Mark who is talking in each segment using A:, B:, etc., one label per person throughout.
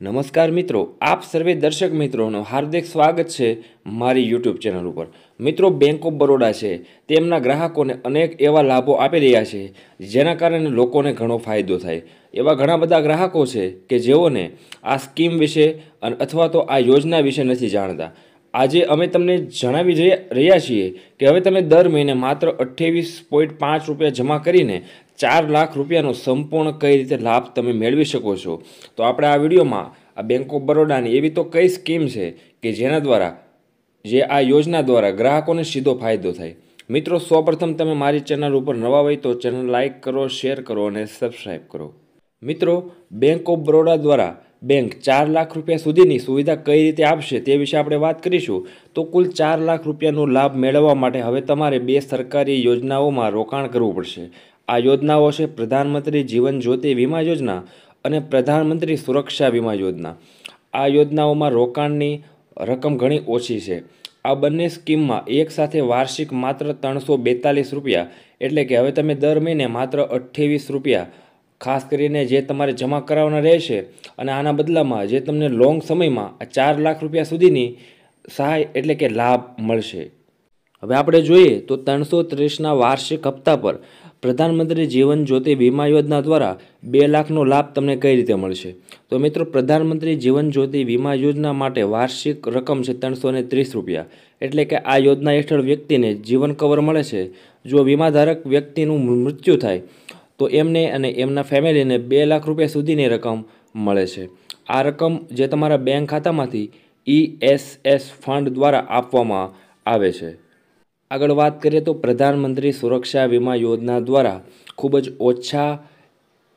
A: નમસ્કાર મિત્રો આપ સર્વે દર્શક મિત્રોનો હાર્દિક સ્વાગત છે મારી યુટ્યુબ ચેનલ ઉપર મિત્રો બેંક ઓફ બરોડા છે તેમના ગ્રાહકોને અનેક એવા લાભો આપી રહ્યા છે જેના કારણે લોકોને ઘણો ફાયદો થાય એવા ઘણા બધા ગ્રાહકો છે કે જેઓને આ સ્કીમ વિશે અથવા તો આ યોજના વિશે નથી જાણતા આજે અમે તમને જણાવી રહ્યા છીએ કે હવે તમે દર મહિને માત્ર અઠ્ઠાવીસ પોઈન્ટ પાંચ રૂપિયા જમા કરીને ચાર લાખ રૂપિયાનો સંપૂર્ણ કઈ રીતે લાભ તમે મેળવી શકો છો તો આપણે આ વિડીયોમાં આ બેંક ઓફ બરોડાની એવી તો કઈ સ્કીમ છે કે જેના દ્વારા જે આ યોજના દ્વારા ગ્રાહકોને સીધો ફાયદો થાય મિત્રો સૌપ્રથમ તમે મારી ચેનલ ઉપર નવા હોય તો ચેનલ લાઇક કરો શેર કરો અને સબસ્ક્રાઈબ કરો મિત્રો બેંક ઓફ બરોડા દ્વારા બેંક ચાર લાખ રૂપિયા સુધીની સુવિધા કઈ રીતે આપશે તે વિશે આપણે વાત કરીશું તો કુલ ચાર લાખ રૂપિયાનો લાભ મેળવવા માટે હવે તમારે બે સરકારી યોજનાઓમાં રોકાણ કરવું પડશે આ યોજનાઓ છે પ્રધાનમંત્રી જીવન જ્યોતિ વીમા યોજના અને પ્રધાનમંત્રી સુરક્ષા વીમા યોજના આ યોજનાઓમાં રોકાણની રકમ ઘણી ઓછી છે આ બંને સ્કીમમાં એક સાથે વાર્ષિક માત્ર ત્રણસો બેતાલીસ રૂપિયા એટલે કે હવે તમે દર મહિને માત્ર અઠ્ઠાવીસ રૂપિયા ખાસ કરીને જે તમારે જમા કરાવવાના રહેશે અને આના બદલામાં જે તમને લોંગ સમયમાં આ ચાર લાખ રૂપિયા સુધીની સહાય એટલે કે લાભ મળશે હવે આપણે જોઈએ તો ત્રણસો ત્રીસના વાર્ષિક હપ્તા પર પ્રધાનમંત્રી જીવન જ્યોતિ વીમા યોજના દ્વારા બે લાખનો લાભ તમને કઈ રીતે મળશે તો મિત્રો પ્રધાનમંત્રી જીવન જ્યોતિ વીમા યોજના માટે વાર્ષિક રકમ છે ત્રણસો ને ત્રીસ રૂપિયા એટલે કે આ યોજના હેઠળ વ્યક્તિને જીવન કવર મળે છે જો વીમાધારક વ્યક્તિનું મૃત્યુ થાય તો એમને અને એમના ફેમિલીને બે લાખ રૂપિયા સુધીની રકમ મળે છે આ રકમ જે તમારા બેંક ખાતામાંથી ઈએસએસ ફંડ દ્વારા આપવામાં આવે છે આગળ વાત કરીએ તો પ્રધાનમંત્રી સુરક્ષા વીમા યોજના દ્વારા ખૂબ જ ઓછા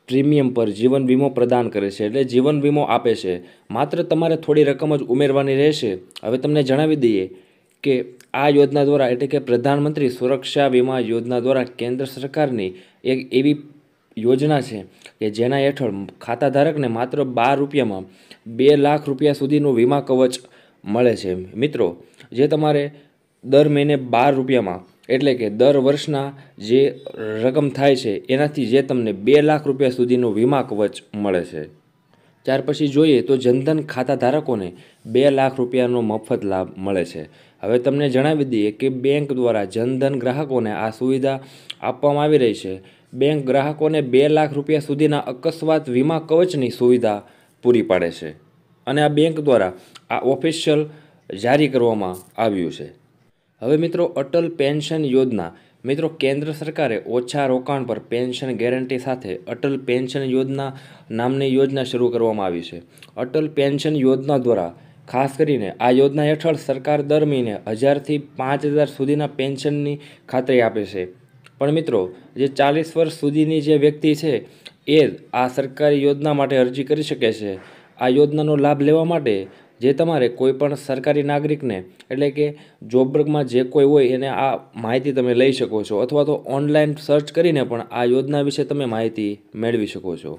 A: પ્રીમિયમ પર જીવન વીમો પ્રદાન કરે છે એટલે જીવન વીમો આપે છે માત્ર તમારે થોડી રકમ જ ઉમેરવાની રહેશે હવે તમને જણાવી દઈએ કે આ યોજના દ્વારા એટલે કે પ્રધાનમંત્રી સુરક્ષા વીમા યોજના દ્વારા કેન્દ્ર સરકારની એક એવી યોજના છે કે જેના હેઠળ ખાતા ધારકને માત્ર બાર રૂપિયામાં બે લાખ રૂપિયા સુધીનું વીમા કવચ મળે છે મિત્રો જે તમારે દર મહિને બાર રૂપિયામાં એટલે કે દર વર્ષના જે રકમ થાય છે એનાથી જે તમને બે લાખ રૂપિયા સુધીનું વીમા કવચ મળે છે ત્યાર પછી જોઈએ તો જનધન ખાતા ધારકોને બે લાખ રૂપિયાનો મફત લાભ મળે છે હવે તમને જણાવી દઈએ કે બેંક દ્વારા જનધન ગ્રાહકોને આ સુવિધા આપવામાં આવી રહી છે બેંક ગ્રાહકોને બે લાખ રૂપિયા સુધીના અકસ્માત વીમા કવચની સુવિધા પૂરી પાડે છે અને આ બેંક દ્વારા આ ઓફિશિયલ જારી કરવામાં આવ્યું છે હવે મિત્રો અટલ પેન્શન યોજના મિત્રો કેન્દ્ર સરકારે ઓછા રોકાણ પર પેન્શન ગેરંટી સાથે અટલ પેન્શન યોજના નામની યોજના શરૂ કરવામાં આવી છે અટલ પેન્શન યોજના દ્વારા ખાસ કરીને આ યોજના હેઠળ સરકાર દર મહિને હજારથી પાંચ હજાર સુધીના પેન્શનની ખાતરી આપે છે પણ મિત્રો જે ચાલીસ વર્ષ સુધીની જે વ્યક્તિ છે એ આ સરકારી યોજના માટે અરજી કરી શકે છે આ યોજનાનો લાભ લેવા માટે જે તમારે કોઈપણ સરકારી નાગરિકને એટલે કે જોબર્ગમાં જે કોઈ હોય એને આ માહિતી તમે લઈ શકો છો અથવા તો ઓનલાઈન સર્ચ કરીને પણ આ યોજના વિશે તમે માહિતી મેળવી શકો છો